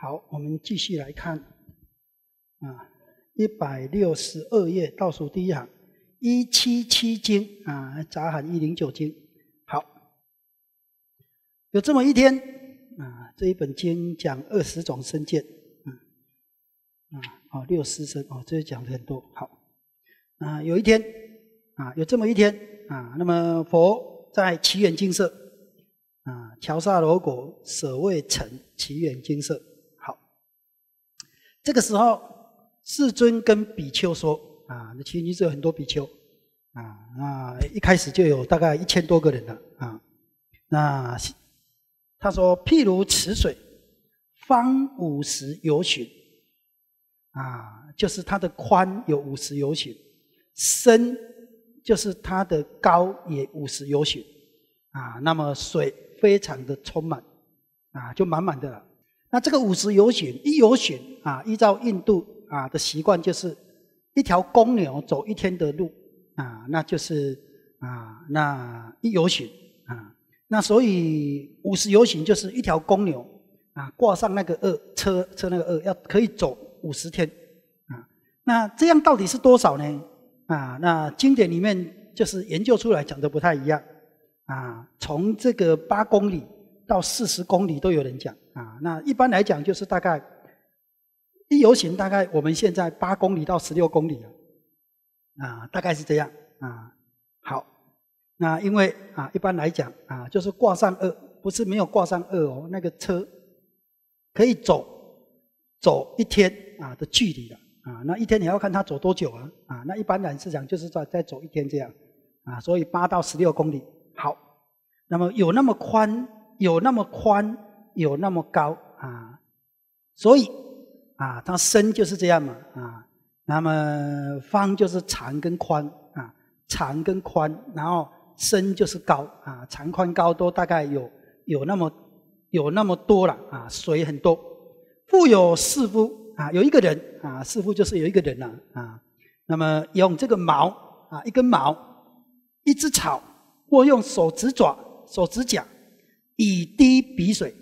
好，我们继续来看，啊，一百六十二页倒数第一行，一七七经啊，杂含一零九经。好，有这么一天啊，这一本经讲二十种身见，啊啊，哦，六十身哦，这讲的很多。好，啊，有一天啊，有这么一天啊，那么佛在奇缘金色，啊，乔萨罗果舍卫城奇缘金色。这个时候，世尊跟比丘说：“啊，那其实你只有很多比丘，啊，啊，一开始就有大概一千多个人了，啊，那他说，譬如池水方五十由旬，啊，就是它的宽有五十由旬，深就是它的高也五十由旬，啊，那么水非常的充满，啊，就满满的。了。”那这个五十有许，一有许。啊，依照印度啊的习惯，就是一条公牛走一天的路啊，那就是啊，那一游行啊，那所以五十游行就是一条公牛啊，挂上那个二车车那个二，要可以走五十天啊。那这样到底是多少呢？啊，那经典里面就是研究出来讲的不太一样啊，从这个八公里到四十公里都有人讲啊。那一般来讲就是大概。一游行大概我们现在八公里到十六公里啊，啊，大概是这样啊。好，那因为啊，一般来讲啊，就是挂上二，不是没有挂上二哦，那个车可以走走一天啊的距离的啊。那一天你要看他走多久啊啊。那一般来讲就是在在走一天这样啊，所以八到十六公里好。那么有那么宽，有那么宽，有那么高啊，所以。啊，它深就是这样嘛，啊，那么方就是长跟宽啊，长跟宽，然后深就是高啊，长宽高都大概有有那么有那么多了啊，水很多。富有四夫啊，有一个人啊，四夫就是有一个人呐啊，那么用这个毛啊，一根毛，一只草，或用手指爪、手指甲，以滴鼻水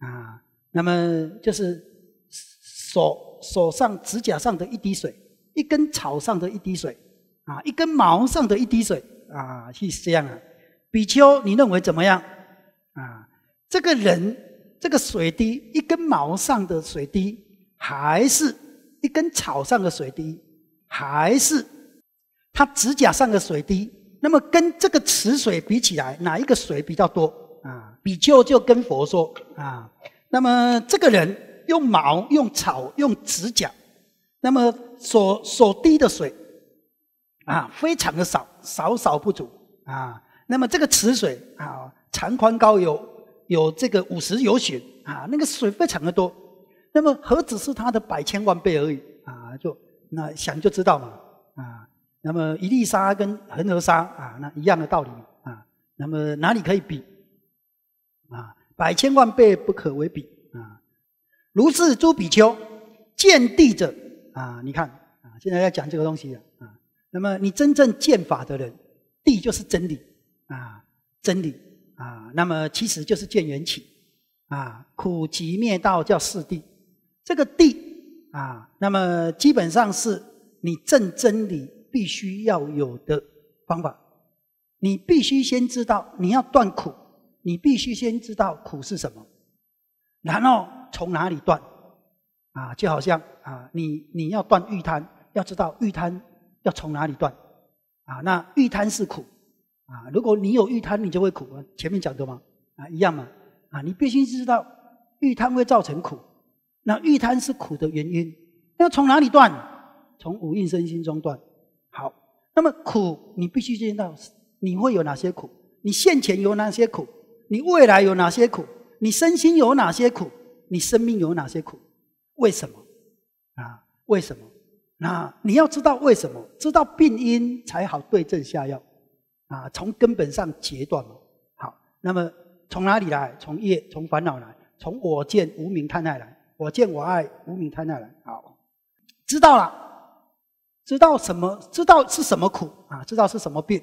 啊，那么就是。手手上指甲上的一滴水，一根草上的一滴水，啊，一根毛上的一滴水，啊，是这样啊。比丘，你认为怎么样？啊，这个人，这个水滴，一根毛上的水滴，还是一根草上的水滴，还是他指甲上的水滴？那么跟这个池水比起来，哪一个水比较多？啊，比丘就跟佛说啊，那么这个人。用毛、用草、用指甲，那么所所滴的水，啊，非常的少，少少不足啊。那么这个池水啊，长宽高有有这个五十有许啊，那个水非常的多。那么何止是它的百千万倍而已啊？就那想就知道嘛啊。那么一粒沙跟恒河沙啊，那一样的道理啊。那么哪里可以比啊？百千万倍不可为比。如是诸比丘见地者啊，你看啊，现在要讲这个东西啊。那么你真正见法的人，地就是真理啊，真理啊。那么其实就是见缘起啊，苦集灭道叫四地。这个地啊，那么基本上是你证真理必须要有的方法。你必须先知道你要断苦，你必须先知道苦是什么，然后。从哪里断？啊，就好像啊，你你要断欲贪，要知道欲贪要从哪里断啊？那欲贪是苦啊，如果你有欲贪，你就会苦。前面讲的吗？啊，一样嘛啊，你必须知道欲贪会造成苦。那欲贪是苦的原因，要从哪里断？从五蕴身心中断。好，那么苦你必须知道，你会有哪些苦？你现前有哪些苦？你未来有哪些苦？你身心有哪些苦？你生命有哪些苦？为什么？啊？为什么？那你要知道为什么，知道病因才好对症下药，啊，从根本上截断嘛。好，那么从哪里来？从业，从烦恼来，从我见无名贪爱来，我见我爱无名贪爱来。好，知道了，知道什么？知道是什么苦？啊，知道是什么病？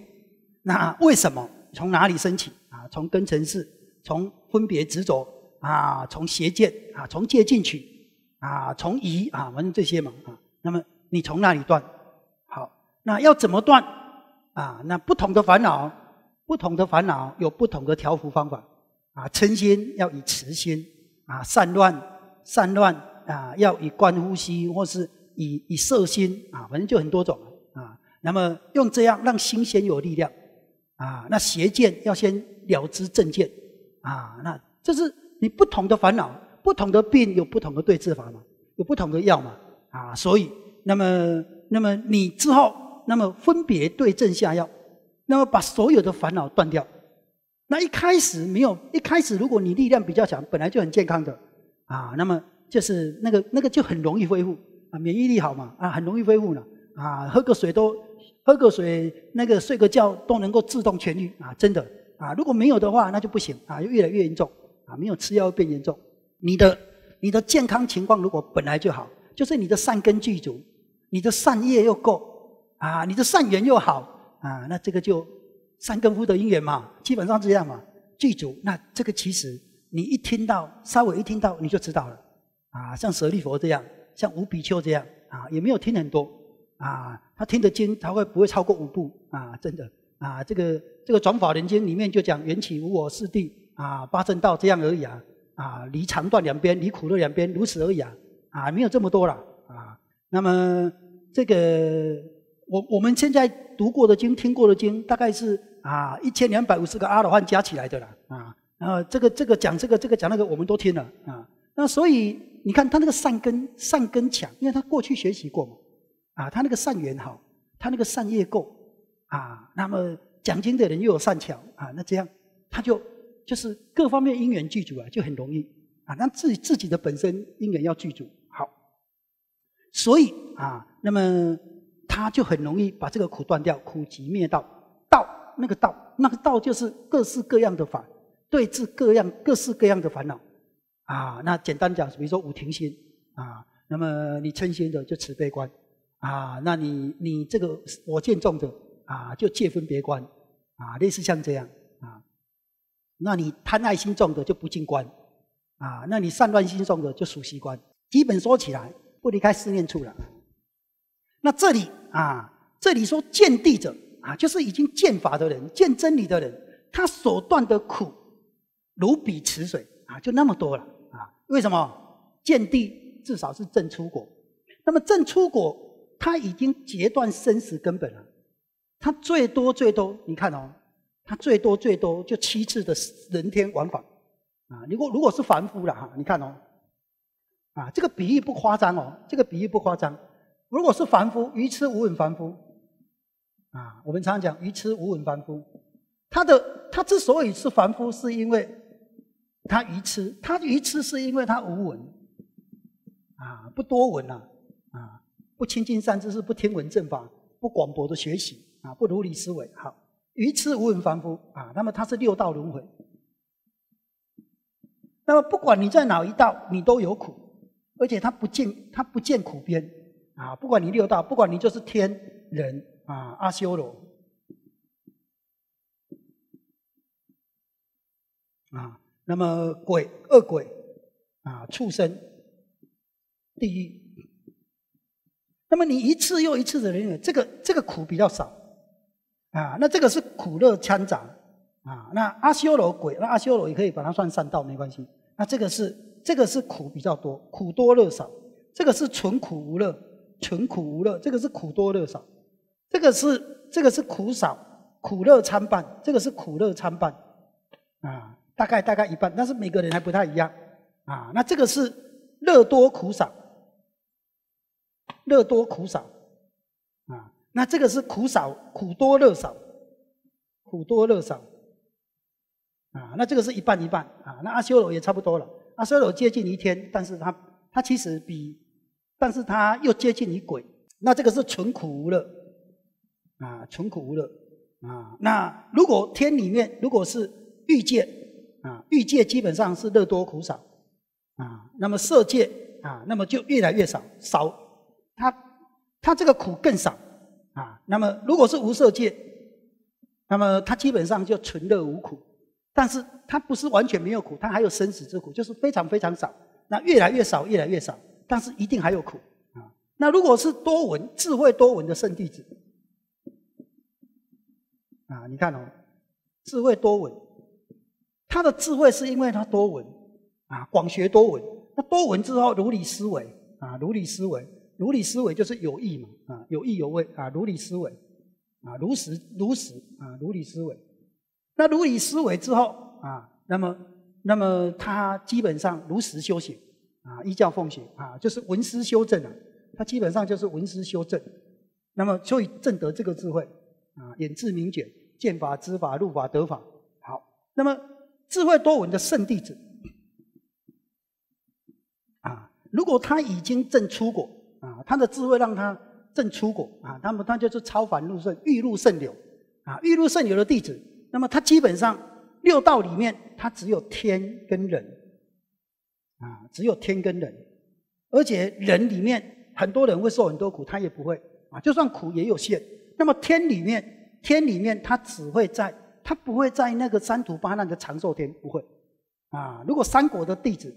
那为什么？从哪里升起？啊，从根尘市，从分别执着。啊，从邪见啊，从戒进取啊，从疑啊，反正这些嘛啊。那么你从那里断？好，那要怎么断？啊，那不同的烦恼，不同的烦恼有不同的调伏方法。啊，嗔心要以慈心啊，散乱散乱啊，要以观呼吸或是以以色心啊，反正就很多种啊。那么用这样让心先有力量啊，那邪见要先了知正见啊，那这是。你不同的烦恼，不同的病有不同的对治法嘛？有不同的药嘛？啊，所以那么那么你之后那么分别对症下药，那么把所有的烦恼断掉。那一开始没有，一开始如果你力量比较强，本来就很健康的啊，那么就是那个那个就很容易恢复啊，免疫力好嘛啊，很容易恢复呢啊，喝个水都喝个水那个睡个觉都能够自动痊愈啊，真的啊，如果没有的话那就不行啊，越来越严重。没有吃药变严重，你的你的健康情况如果本来就好，就是你的善根具足，你的善业又够啊，你的善缘又好啊，那这个就善根福德因缘嘛，基本上这样嘛，具足。那这个其实你一听到稍微一听到你就知道了啊，像舍利佛这样，像无比丘这样啊，也没有听很多啊，他听得经他会不会超过五部啊？真的啊，这个这个转法人经里面就讲缘起无我四谛。啊，八正道这样而已啊！啊，离长断两边，离苦乐两边，如此而已啊！啊，没有这么多了啊。那么这个我我们现在读过的经、听过的经，大概是啊一千两百五十个阿罗汉加起来的了啊。然后这个这个讲这个这个讲那个，我们都听了啊。那所以你看他那个善根善根强，因为他过去学习过嘛。啊，他那个善缘好，他那个善业够啊。那么讲经的人又有善巧啊，那这样他就。就是各方面因缘具足啊，就很容易啊。那自自己的本身因缘要具足好，所以啊，那么他就很容易把这个苦断掉，苦集灭道道那个道那个道就是各式各样的法，对治各样各式各样的烦恼啊。那简单讲，比如说五停心啊，那么你称心的就慈悲观啊，那你你这个我见重的啊，就戒分别观啊，类似像这样。那你贪爱心重的就不进关啊，那你散乱心重的就属西关。基本说起来，不离开思念处了。那这里啊，这里说见地者啊，就是已经见法的人、见真理的人，他所断的苦如比池水啊，就那么多了啊。为什么见地至少是正出果？那么正出果，他已经截断生死根本了。他最多最多，你看哦。他最多最多就七次的人天往返，啊，如果如果是凡夫了哈，你看哦，啊，这个比喻不夸张哦，这个比喻不夸张。如果是凡夫，愚痴无闻凡夫，啊，我们常常讲愚痴无闻凡夫，他的他之所以是凡夫，是因为他愚痴，他愚痴是因为他无闻，啊，不多闻呐，啊，不亲近善知识，不听闻正法，不广博的学习，啊，不如理思维哈。一次无闻凡夫啊，那么他是六道轮回。那么不管你在哪一道，你都有苦，而且他不见他不见苦边啊。不管你六道，不管你就是天人啊，阿修罗啊，那么鬼恶鬼啊，畜生，地狱。那么你一次又一次的人，这个这个苦比较少。啊，那这个是苦乐参杂，啊，那阿修罗鬼，那阿修罗也可以把它算三道，没关系。那这个是这个是苦比较多，苦多乐少，这个是纯苦无乐，纯苦无乐，这个是苦多乐少，这个是这个是苦少，苦乐参半，这个是苦乐参半，啊，大概大概一半，但是每个人还不太一样，啊，那这个是乐多苦少，乐多苦少。那这个是苦少苦多乐少，苦多乐少，啊，那这个是一半一半啊。那阿修罗也差不多了，阿修罗接近于天，但是他他其实比，但是他又接近于鬼。那这个是纯苦无乐，啊，纯苦无乐啊。那如果天里面如果是欲界啊，欲界基本上是乐多苦少啊，那么色界啊，那么就越来越少少，它它这个苦更少。啊，那么如果是无色界，那么它基本上就纯乐无苦，但是它不是完全没有苦，它还有生死之苦，就是非常非常少，那越来越少越来越少，但是一定还有苦啊。那如果是多闻智慧多闻的圣弟子，啊，你看哦，智慧多闻，他的智慧是因为他多闻啊，广学多闻，那多闻之后如理思维啊，如理思维。如理思维就是有意嘛，啊，有意有味啊，如理思维，啊，如实如实啊，如理思维。那如理思维之后啊，那么那么他基本上如实修行，啊，依教奉行啊，就是闻思修正啊，他基本上就是闻思修正。那么所以正得这个智慧啊，眼智明觉，见法知法入法得法。好，那么智慧多闻的圣弟子啊，如果他已经证出过。啊，他的智慧让他正出果啊，那么他就是超凡入圣，玉露圣流啊，玉露圣流的弟子。那么他基本上六道里面，他只有天跟人啊，只有天跟人。而且人里面很多人会受很多苦，他也不会啊。就算苦也有限。那么天里面，天里面他只会在，他不会在那个三途八难的长寿天不会啊。如果三国的弟子，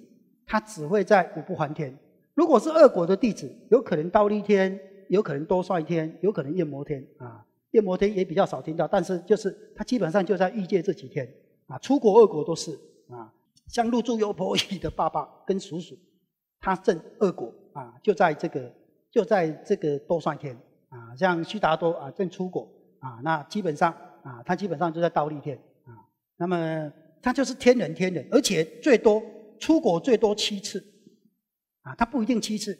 他只会在五不还天。如果是恶国的弟子，有可能刀立天，有可能多算一天，有可能夜魔天啊，夜魔天也比较少听到，但是就是他基本上就在欲界这几天啊，出国恶国都是啊，像入住优婆夷的爸爸跟叔叔，他正恶国啊，就在这个就在这个多算天啊，像须达多啊正出国啊，那基本上啊，他基本上就在刀立天啊，那么他就是天人天人，而且最多出国最多七次。啊，它不一定七次，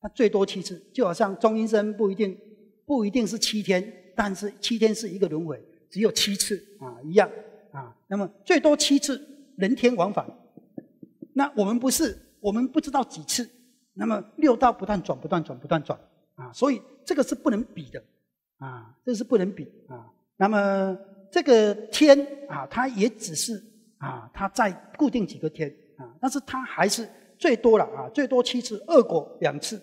它最多七次，就好像中阴身不一定不一定是七天，但是七天是一个轮回，只有七次啊一样啊。那么最多七次，人天往返。那我们不是，我们不知道几次。那么六道不断转，不断转，不断转啊。所以这个是不能比的啊，这是不能比啊。那么这个天啊，它也只是啊，它在固定几个天啊，但是它还是。最多了啊！最多七次，二果两次，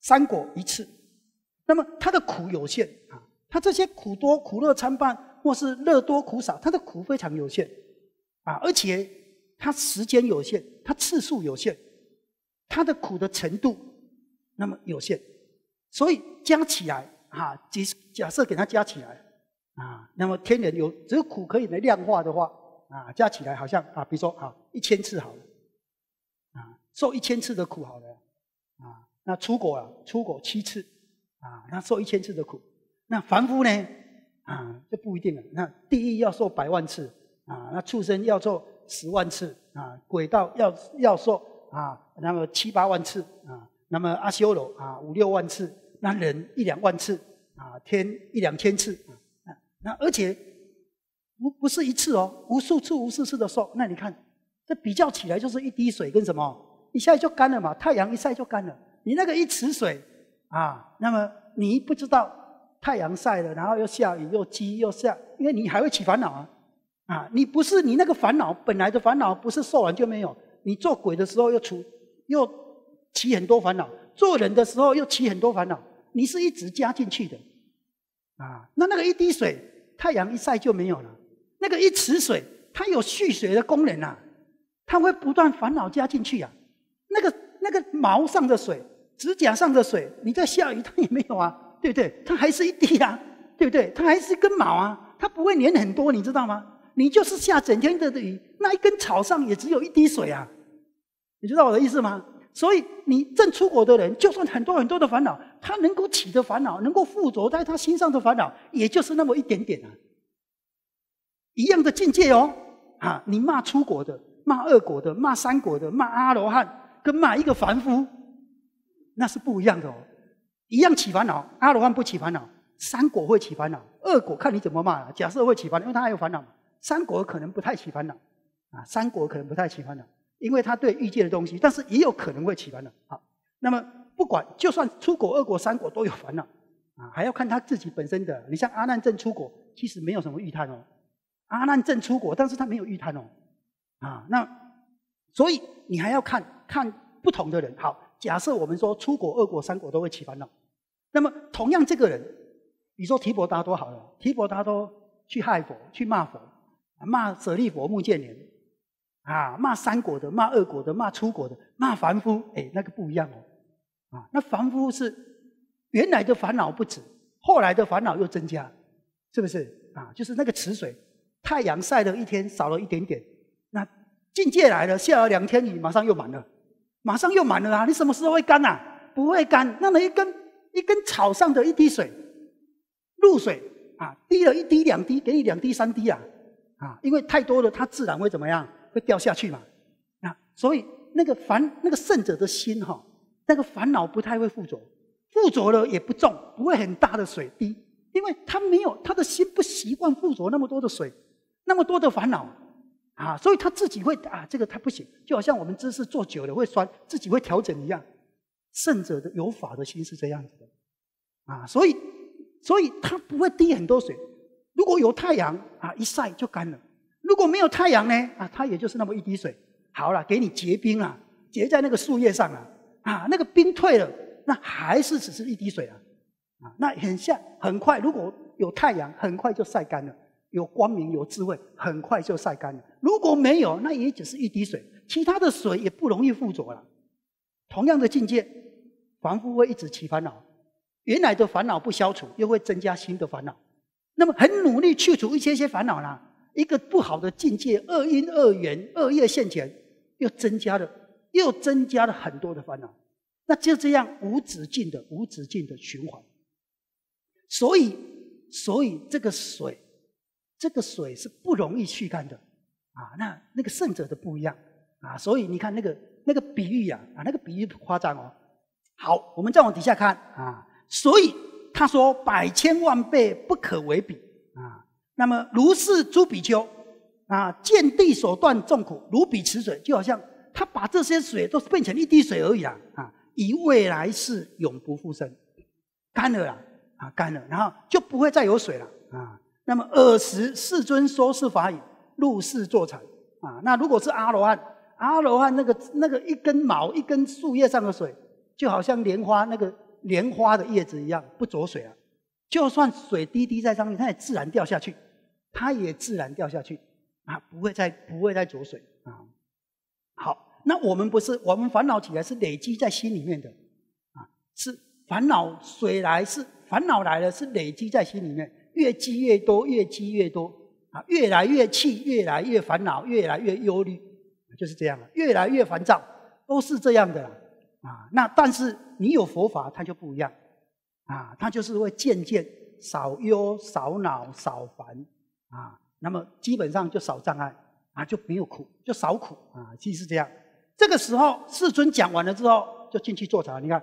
三果一次。那么它的苦有限啊，它这些苦多苦乐参半，或是乐多苦少，它的苦非常有限啊，而且它时间有限，它次数有限，它的苦的程度那么有限，所以加起来啊，即假设给它加起来啊，那么天人有，只有苦可以来量化的话啊，加起来好像啊，比如说啊，一千次好了。啊，受一千次的苦，好了，啊，那出国啊，出国七次，啊，那受一千次的苦，那凡夫呢，啊，就不一定了。那地狱要受百万次，啊，那畜生要受十万次，啊，鬼道要要受啊，那么七八万次，啊，那么阿修罗啊五六万次，那人一两万次，啊，天一两千次，啊，那而且不不是一次哦，无数次无数次的受，那你看。比较起来，就是一滴水跟什么，一下就干了嘛？太阳一晒就干了。你那个一池水啊，那么你不知道太阳晒了，然后又下雨又积又下，因为你还会起烦恼啊啊！你不是你那个烦恼，本来的烦恼不是受完就没有。你做鬼的时候又出又起很多烦恼，做人的时候又起很多烦恼，你是一直加进去的啊。那那个一滴水，太阳一晒就没有了。那个一池水，它有蓄水的功能啊。他会不断烦恼加进去啊，那个那个毛上的水，指甲上的水，你在下雨它也没有啊，对不对？它还是一滴啊，对不对？它还是根毛啊，它不会粘很多，你知道吗？你就是下整天的雨，那一根草上也只有一滴水啊，你知道我的意思吗？所以你正出国的人，就算很多很多的烦恼，他能够起的烦恼，能够附着在他心上的烦恼，也就是那么一点点啊，一样的境界哦。啊，你骂出国的。骂恶果的，骂三果的，骂阿罗汉跟骂一个凡夫，那是不一样的哦。一样起烦恼，阿罗汉不起烦恼，三果会起烦恼，恶果看你怎么骂，假设会起烦恼，因为他还有烦恼嘛。三果可能不太起烦恼啊，三果可能不太起烦恼，因为他对欲界的东西，但是也有可能会起烦恼好，那么不管，就算出国、恶果、三果都有烦恼啊，还要看他自己本身的。你像阿难正出国，其实没有什么欲贪哦。阿难正出国，但是他没有欲贪哦。啊，那所以你还要看看不同的人。好，假设我们说出国、恶国、三国都会起烦恼。那么同样这个人，你说提婆达多好了，提婆达多去害佛、去骂佛、骂舍利佛、目犍连，啊，骂三国的、骂二国的、骂出国的、骂凡夫，哎，那个不一样哦。啊，那凡夫是原来的烦恼不止，后来的烦恼又增加，是不是？啊，就是那个池水，太阳晒了一天少了一点点。境界来了，下了两天雨，马上又满了，马上又满了啊！你什么时候会干呐？不会干。那么一根一根草上的一滴水，露水啊，滴了一滴两滴，给你两滴三滴啊，啊，因为太多了，它自然会怎么样？会掉下去嘛，啊！所以那个烦那个圣者的心哈，那个烦恼不太会附着，附着了也不重，不会很大的水滴，因为他没有他的心不习惯附着那么多的水，那么多的烦恼。啊，所以他自己会啊，这个他不行，就好像我们姿势坐久了会酸，自己会调整一样。圣者的有法的心是这样子的，啊，所以所以它不会滴很多水。如果有太阳啊，一晒就干了；如果没有太阳呢，啊，它也就是那么一滴水。好了，给你结冰啊，结在那个树叶上了啊，那个冰退了，那还是只是一滴水啊，啊，那很像很快，如果有太阳，很快就晒干了；有光明有智慧，很快就晒干了。如果没有，那也只是一滴水，其他的水也不容易附着了。同样的境界，凡夫会一直起烦恼，原来的烦恼不消除，又会增加新的烦恼。那么很努力去除一些些烦恼啦，一个不好的境界，恶因恶缘，恶业现前，又增加了，又增加了很多的烦恼。那就这样无止境的、无止境的循环。所以，所以这个水，这个水是不容易去干的。啊，那那个胜者的不一样啊，所以你看那个那个比喻呀，啊，那个比喻夸张哦。好，我们再往底下看啊，所以他说百千万倍不可为比啊。那么如是诸比丘啊，见地所断众苦如彼池水，就好像他把这些水都变成一滴水而已啊啊，以未来世永不复生，干了啊，干了，然后就不会再有水了啊。那么尔时世尊说是法语。入世坐禅啊，那如果是阿罗汉，阿罗汉那个那个一根毛一根树叶上的水，就好像莲花那个莲花的叶子一样，不着水啊。就算水滴滴在上面，它也自然掉下去，它也自然掉下去啊，不会再不会再着水啊。好，那我们不是我们烦恼起来是累积在心里面的啊，是烦恼水来是烦恼来了是累积在心里面，越积越多，越积越多。啊，越来越气，越来越烦恼，越来越忧虑，就是这样了。越来越烦躁，都是这样的啊。那但是你有佛法，它就不一样啊。它就是会渐渐少忧、少恼、少烦啊。那么基本上就少障碍啊，就没有苦，就少苦啊，其实是这样。这个时候，世尊讲完了之后，就进去坐禅。你看，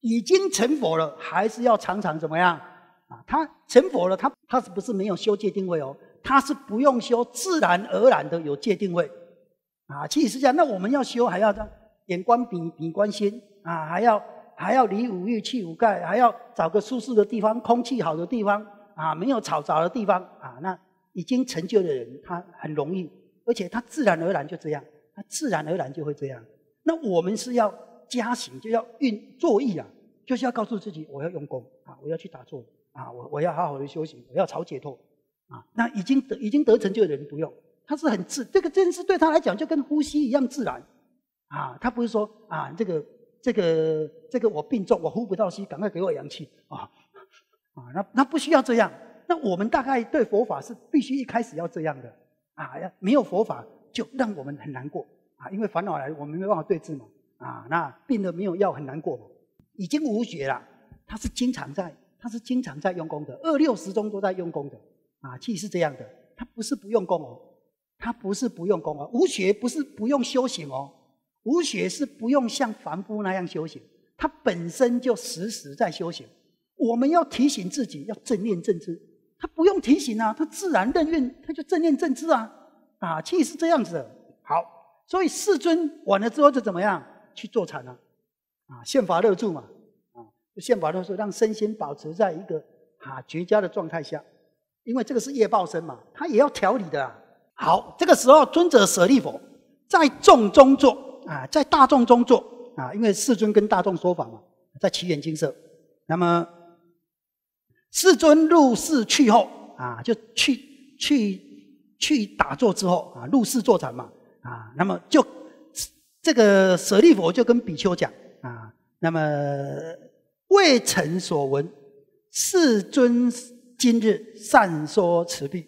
已经成佛了，还是要常常怎么样啊？他成佛了，他他是不是没有修戒定位哦？他是不用修，自然而然的有界定位，啊，其实是这样。那我们要修，还要这样，眼光、比比观心啊，还要还要离五欲、去五盖，还要找个舒适的地方、空气好的地方啊，没有吵杂的地方啊。那已经成就的人，他很容易，而且他自然而然就这样，他自然而然就会这样。那我们是要加行，就要运作意啊，就是要告诉自己，我要用功啊，我要去打坐啊，我我要好好的修行，我要朝解脱。啊，那已经得已经得成就的人不用，他是很自这个真是对他来讲就跟呼吸一样自然，啊，他不是说啊这个这个这个我病重我呼不到吸，赶快给我氧气啊，啊，那那不需要这样。那我们大概对佛法是必须一开始要这样的啊，没有佛法就让我们很难过啊，因为烦恼来我们没办法对治嘛啊，那病了没有药很难过嘛，已经无学了，他是经常在他是经常在用功的二六十中都在用功的。啊，气是这样的，他不是不用功哦，他不是不用功哦，无学不是不用修行哦，无学是不用像凡夫那样修行，他本身就时时在修行。我们要提醒自己要正念正知，他不用提醒啊，他自然任运他就正念正知啊。啊，气是这样子。的，好，所以世尊完了之后就怎么样去坐禅呢？啊，现法乐住嘛，啊，现法乐住让身心保持在一个啊绝佳的状态下。因为这个是业报身嘛，他也要调理的。好，这个时候尊者舍利佛在众中坐啊，在大众中坐啊，因为世尊跟大众说法嘛，在奇园金色。那么世尊入世去后啊，就去去去打坐之后啊，入世坐禅嘛啊。那么就这个舍利佛就跟比丘讲啊，那么未曾所闻世尊。今日善说此病，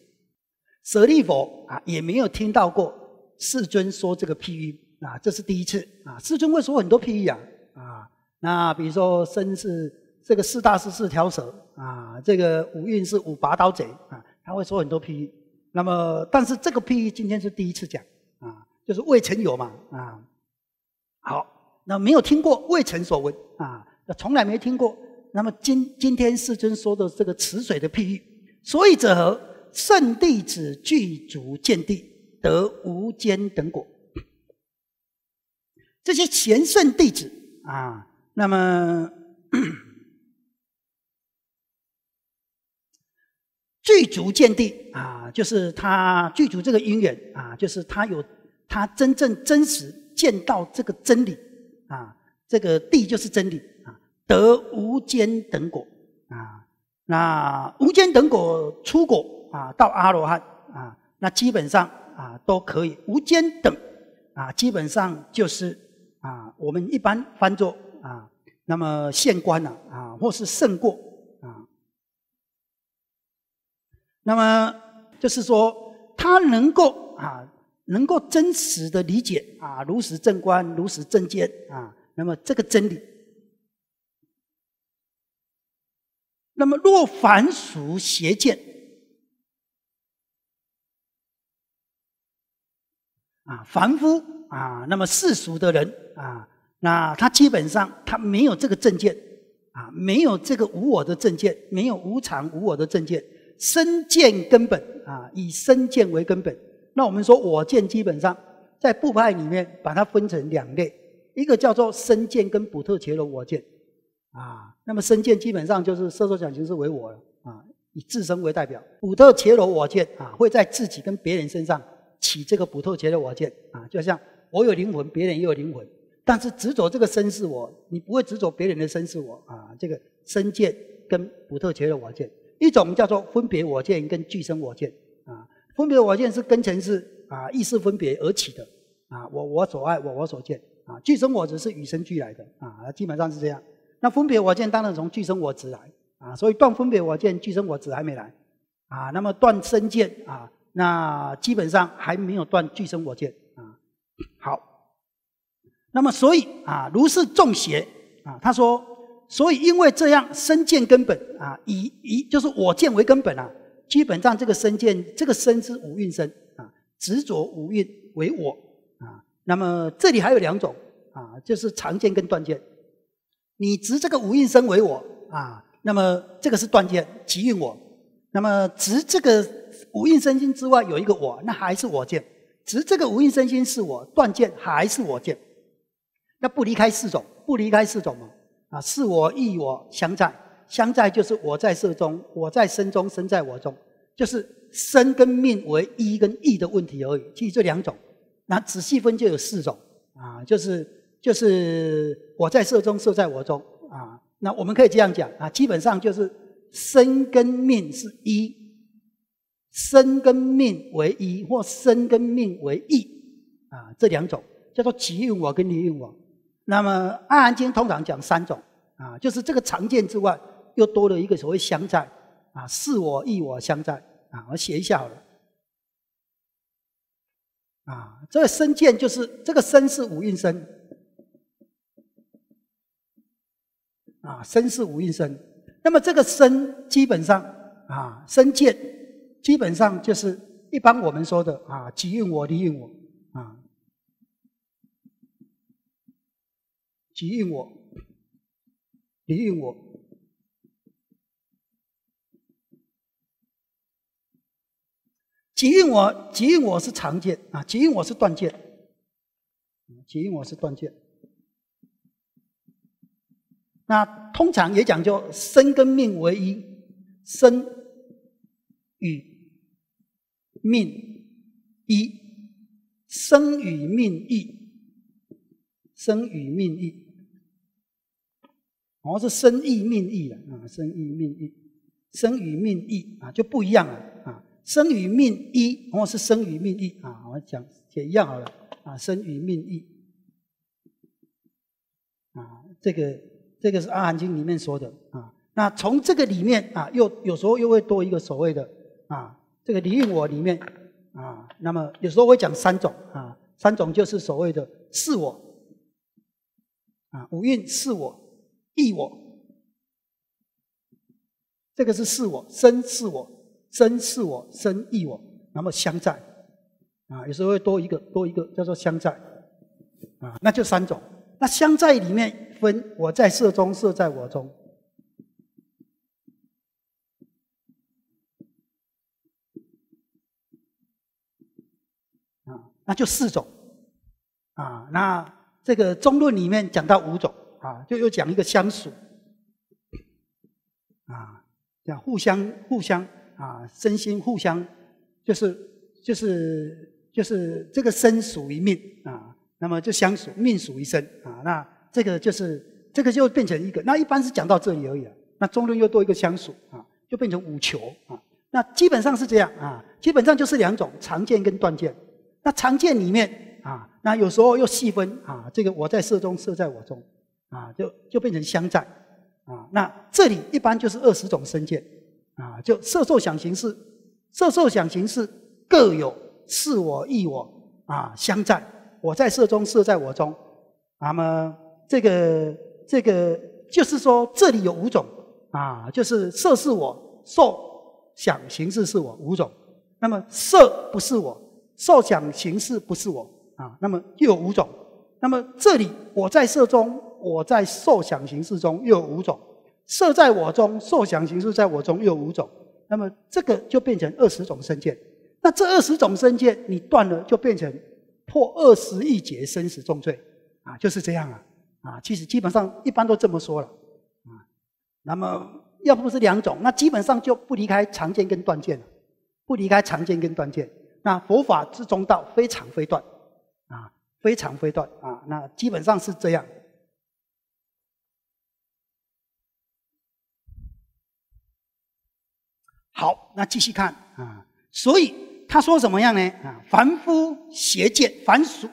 舍利佛啊，也没有听到过世尊说这个譬喻啊，这是第一次啊。世尊会说很多譬喻啊啊，那比如说身是这个四大是四条蛇啊，这个五蕴是五把刀贼啊，他会说很多譬喻。那么，但是这个譬喻今天是第一次讲啊，就是未曾有嘛啊。好，那没有听过，未曾所闻啊，从来没听过。那么今今天世尊说的这个池水的譬喻，所以者何？圣弟子具足见地，得无间等果。这些贤圣弟子啊，那么具足见地啊，就是他具足这个因缘啊，就是他有他真正真实见到这个真理啊，这个地就是真理。得无间等果啊，那无间等果出果啊，到阿罗汉啊，那基本上啊都可以无间等啊，基本上就是啊，我们一般翻作啊，那么县官了啊，或是胜过啊，那么就是说他能够啊，能够真实的理解啊，如实正观如实正见啊，那么这个真理。那么，若凡俗邪见啊，凡夫啊，那么世俗的人啊，那他基本上他没有这个证件啊，没有这个无我的证件，没有无常无我的证件，身见根本啊，以身见为根本。那我们说我见基本上在部派里面把它分成两类，一个叫做身见跟不特切的我见。啊，那么身见基本上就是色受想行识为我了啊，以自身为代表，普特切罗我见啊，会在自己跟别人身上起这个普特切罗我见啊，就像我有灵魂，别人也有灵魂，但是执着这个身是我，你不会执着别人的身是我啊。这个身见跟普特切罗我见，一种叫做分别我见跟俱生我见啊，分别我见是跟前是啊意识分别而起的啊，我我所爱我我所见啊，俱生我只是与生俱来的啊，基本上是这样。那分别我见当然从俱生我执来啊，所以断分别我见，俱生我执还没来啊。那么断身见啊，那基本上还没有断俱生我见啊。好，那么所以啊，如是众邪啊，他说，所以因为这样身见根本啊，以以就是我见为根本啊，基本上这个身见，这个身之五蕴身啊，执着五蕴为我啊。那么这里还有两种啊，就是常见跟断见。你执这个无印生为我啊，那么这个是断见，即运我。那么执这个无印身心之外有一个我，那还是我见。执这个无印身心是我，断见还是我见。那不离开四种，不离开四种嘛？啊，是我意我相在，相在就是我在色中，我在身中，身在我中，就是身跟命为一跟异的问题而已。其实这两种，那仔细分就有四种啊，就是。就是我在色中，色在我中啊。那我们可以这样讲啊，基本上就是身跟命是一，身跟命为一或身跟命为一啊，这两种叫做己运我跟离运我。那么《阿含经》通常讲三种啊，就是这个常见之外，又多了一个所谓相在啊，是我、意我相在啊。我写一下好了啊，这个身见就是这个身是五蕴身。啊，身是无蕴身，那么这个身基本上啊，身见基本上就是一般我们说的啊，即应我离应我啊，即应我离应我，即应我即应我是常见啊，即应我是断剑啊，即应我是断剑。那通常也讲究生跟命为一，生与命一，生与命一，生与命一，哦是生意命意了啊，生意命意，生与命意啊就不一样了啊，生与命一，哦是生与命意啊，我讲写一样好了啊，生与命意啊，这个。这个是阿含经里面说的啊，那从这个里面啊，又有时候又会多一个所谓的啊，这个离我里面啊，那么有时候会讲三种啊，三种就是所谓的四我啊，五蕴是我义我，这个是是我身是我身是我身义我，那么相在啊，有时候会多一个多一个叫做相在啊，那就三种，那相在里面。分我在色中，色在我中。啊，那就四种。啊，那这个中论里面讲到五种，啊，就又讲一个相属。啊，讲互相互相啊，身心互相，就是就是就是这个身属于命啊，那么就相属命属于身啊，那。这个就是这个就变成一个，那一般是讲到这里而已了。那中论又多一个相属啊，就变成五求啊。那基本上是这样啊，基本上就是两种常见跟断见。那常见里面啊，那有时候又细分啊，这个我在色中，色在我中啊，就就变成相在啊。那这里一般就是二十种生见啊，就色受想行识，色受想行识各有是我、亦我啊，相在我在色中，色在我中，那么。这个这个就是说，这里有五种啊，就是色是我，受想形式是我，五种。那么色不是我，受想形式不是我啊。那么又有五种。那么这里我在色中，我在受想形式中又有五种。色在我中，受想形式在我中又有五种。那么这个就变成二十种身见。那这二十种身见，你断了就变成破二十亿劫生死重罪啊，就是这样啊。啊，其实基本上一般都这么说了，啊，那么要不是两种，那基本上就不离开常见跟断见了，不离开常见跟断见。那佛法之中道，非长非断，啊，非常非断啊非常非断啊那基本上是这样。好，那继续看啊，所以他说什么样呢？啊，凡夫邪见，凡俗，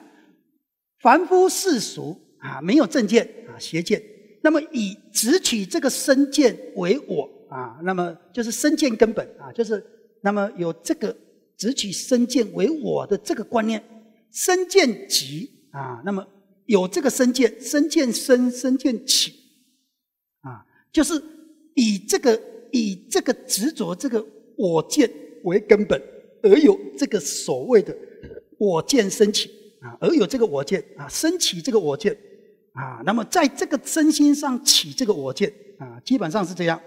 凡夫世俗。啊，没有正见啊，邪见。那么以直取这个身见为我啊，那么就是身见根本啊，就是那么有这个直取身见为我的这个观念，身见即啊，那么有这个身见，身见生，身见起啊，就是以这个以这个执着这个我见为根本，而有这个所谓的我见升起啊，而有这个我见啊，升起这个我见。啊，那么在这个身心上起这个我见啊，基本上是这样。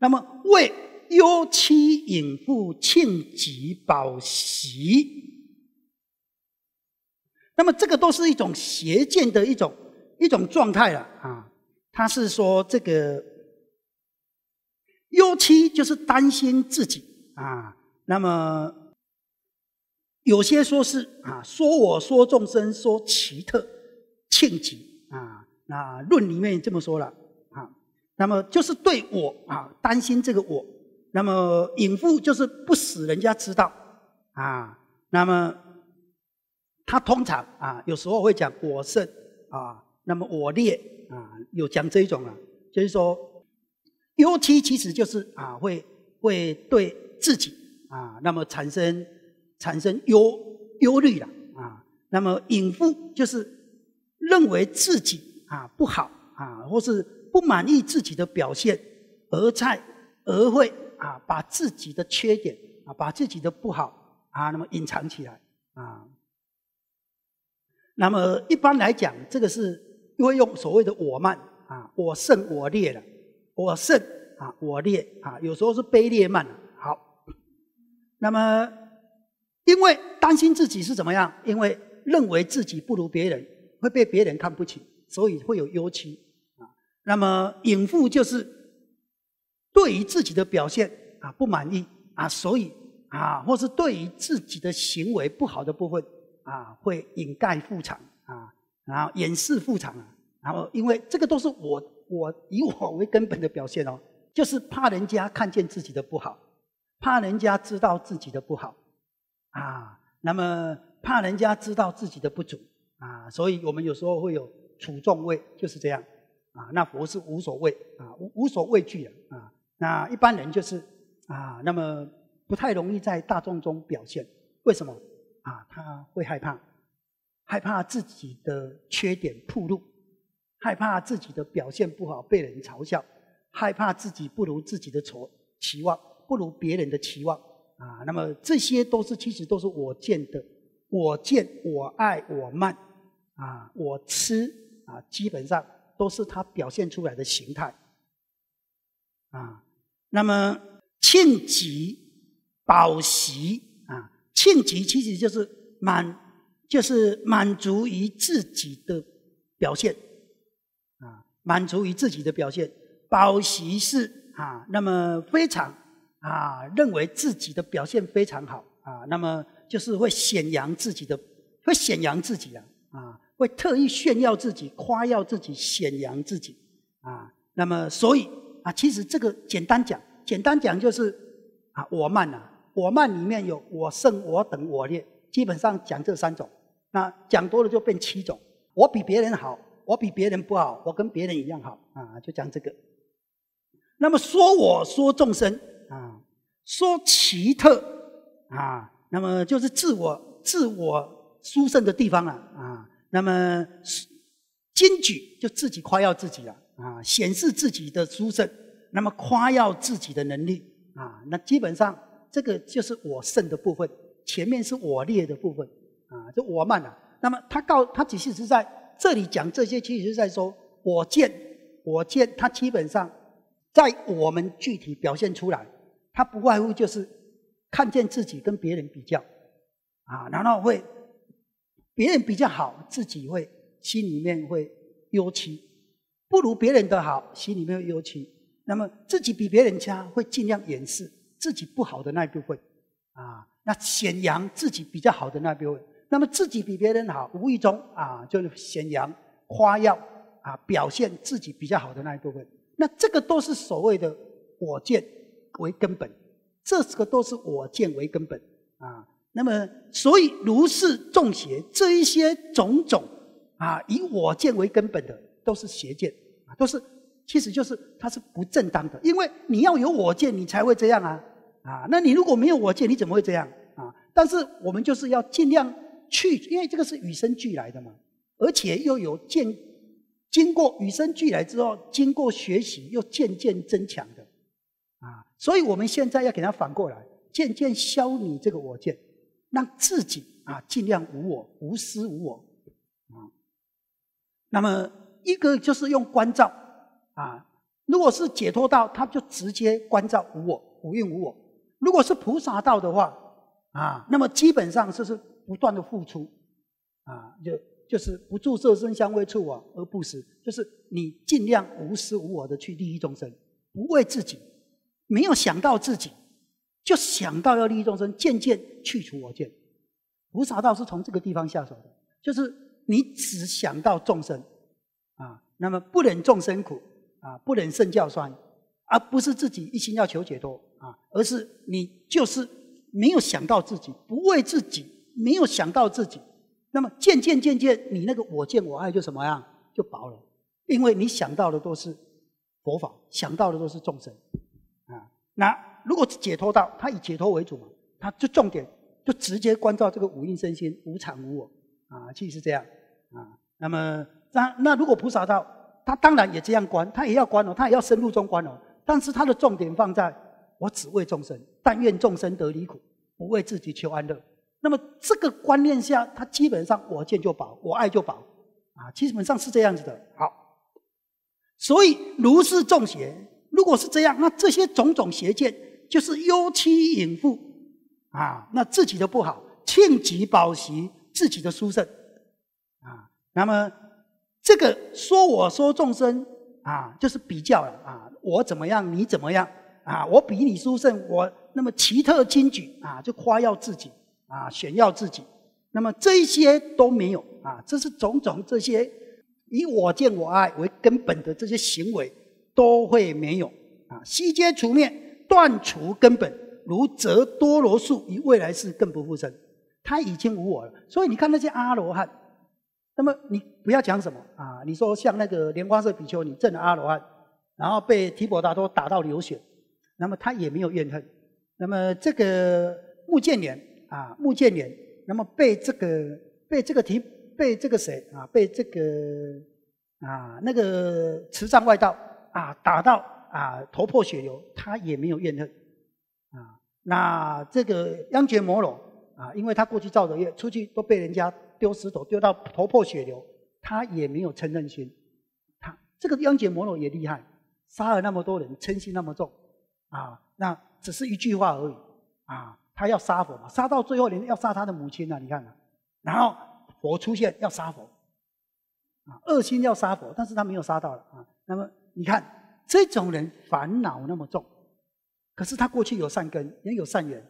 那么为忧戚隐护庆吉保喜，那么这个都是一种邪见的一种一种状态了啊。他是说这个忧戚就是担心自己啊，那么。有些说是啊，说我说众生说奇特庆极啊，那论里面这么说了啊，那么就是对我啊担心这个我，那么隐覆就是不使人家知道啊，那么他通常啊有时候会讲我胜啊，那么我劣啊有讲这一种啊，就是说尤其其实就是啊会会对自己啊那么产生。产生忧忧虑了啊，那么隐夫就是认为自己啊不好啊，或是不满意自己的表现，而在而会啊把自己的缺点啊把自己的不好啊那么隐藏起来啊。那么一般来讲，这个是会用所谓的我慢啊，我胜我劣了，我胜啊我劣啊，有时候是卑劣慢好，那么。因为担心自己是怎么样？因为认为自己不如别人，会被别人看不起，所以会有忧戚啊。那么隐覆就是对于自己的表现啊不满意啊，所以啊，或是对于自己的行为不好的部分啊，会掩盖复产啊，然后掩饰复产啊。然后因为这个都是我我以我为根本的表现哦，就是怕人家看见自己的不好，怕人家知道自己的不好。啊，那么怕人家知道自己的不足啊，所以我们有时候会有处众位，就是这样啊。那佛是无所谓啊，无无所畏惧啊。啊。那一般人就是啊，那么不太容易在大众中表现。为什么啊？他会害怕，害怕自己的缺点暴露，害怕自己的表现不好被人嘲笑，害怕自己不如自己的所期望，不如别人的期望。啊，那么这些都是其实都是我见的，我见我爱我慢，啊，我吃啊，基本上都是它表现出来的形态，啊，那么庆极保习啊，庆极其实就是满，就是满足于自己的表现，啊，满足于自己的表现，保习是啊，那么非常。啊，认为自己的表现非常好啊，那么就是会显扬自己的，会显扬自己啊，啊，会特意炫耀自己、夸耀自己、显扬自己啊。那么，所以啊，其实这个简单讲，简单讲就是啊，我慢呐，我慢里面有我胜、我等、我劣，基本上讲这三种。那讲多了就变七种，我比别人好，我比别人不好，我跟别人一样好啊，就讲这个。那么说我说众生。啊，说奇特啊，那么就是自我自我殊胜的地方了啊。那么金举就自己夸耀自己了啊，显示自己的殊胜，那么夸耀自己的能力啊。那基本上这个就是我胜的部分，前面是我劣的部分啊，就我慢了。那么他告他其实是在这里讲这些，其实是在说我见我见，他基本上在我们具体表现出来。他不外乎就是看见自己跟别人比较，啊，然后会别人比较好，自己会心里面会忧戚；不如别人的好，心里面会忧戚。那么自己比别人差，会尽量掩饰自己不好的那一部分，啊，那显扬自己比较好的那一部分。那么自己比别人好，无意中啊，就显扬、夸耀啊，表现自己比较好的那一部分。那这个都是所谓的我见。为根本，这是个都是我见为根本啊。那么，所以如是众邪这一些种种啊，以我见为根本的，都是邪见，啊，都是其实就是它是不正当的。因为你要有我见，你才会这样啊啊。那你如果没有我见，你怎么会这样啊？但是我们就是要尽量去，因为这个是与生俱来的嘛，而且又有见。经过与生俱来之后，经过学习又渐渐增强的。所以我们现在要给他反过来，渐渐消弭这个我见，让自己啊尽量无我、无私、无我啊。那么一个就是用关照啊，如果是解脱道，他就直接关照无我、无用、无我；如果是菩萨道的话啊，那么基本上就是不断的付出啊，就就是不注色身香味触我而不死，就是你尽量无私无我的去利益众生，不为自己。没有想到自己，就想到要利益众生，渐渐去除我见。菩萨道是从这个地方下手的，就是你只想到众生啊，那么不忍众生苦啊，不忍圣教衰，而不是自己一心要求解脱啊，而是你就是没有想到自己，不为自己，没有想到自己，那么渐渐渐渐，你那个我见我爱就什么样就薄了，因为你想到的都是佛法，想到的都是众生。那如果解脱道，他以解脱为主嘛，他就重点就直接关照这个五蕴身心无常无我，啊，其实是这样啊。那么那那如果菩萨道，他当然也这样观，他也要观哦，他也要深入中观哦。但是他的重点放在，我只为众生，但愿众生得离苦，不为自己求安乐。那么这个观念下，他基本上我见就保，我爱就保，啊，基本上是这样子的。好，所以如是众邪。如果是这样，那这些种种邪见就是忧妻引妇啊，那自己的不好，庆极保习自己的殊胜啊。那么这个说我说众生啊，就是比较了啊，我怎么样，你怎么样啊？我比你殊胜，我那么奇特金举啊，就夸耀自己啊，炫耀自己。那么这一些都没有啊，这是种种这些以我见我爱为根本的这些行为。都会没有啊，悉皆除灭，断除根本，如折多罗树，于未来世更不复生。他已经无我了，所以你看那些阿罗汉，那么你不要讲什么啊，你说像那个莲花色比丘，你证了阿罗汉，然后被提婆达多打到流血，那么他也没有怨恨。那么这个目犍连啊，目犍连，那么被这个被这个提被这个谁啊？被这个啊那个慈善外道。啊，打到啊，头破血流，他也没有怨恨啊。那这个央觉摩罗啊，因为他过去造的业，出去都被人家丢石头，丢到头破血流，他也没有嗔恨心。他这个央觉摩罗也厉害，杀了那么多人，嗔心那么重啊。那只是一句话而已啊，他要杀佛嘛，杀到最后连要杀他的母亲啊，你看啊，然后佛出现要杀佛啊，恶心要杀佛，但是他没有杀到了啊。那么你看这种人烦恼那么重，可是他过去有善根，也有善缘，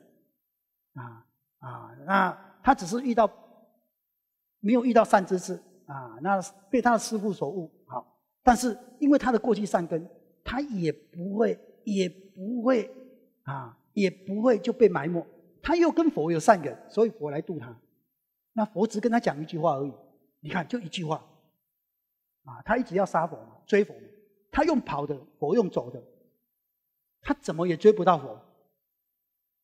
啊啊，那他只是遇到没有遇到善知识啊，那被他的师父所误好，但是因为他的过去善根，他也不会也不会啊，也不会就被埋没。他又跟佛有善缘，所以佛来度他。那佛只跟他讲一句话而已，你看就一句话，啊，他一直要杀佛，追佛。他用跑的，佛用走的，他怎么也追不到佛。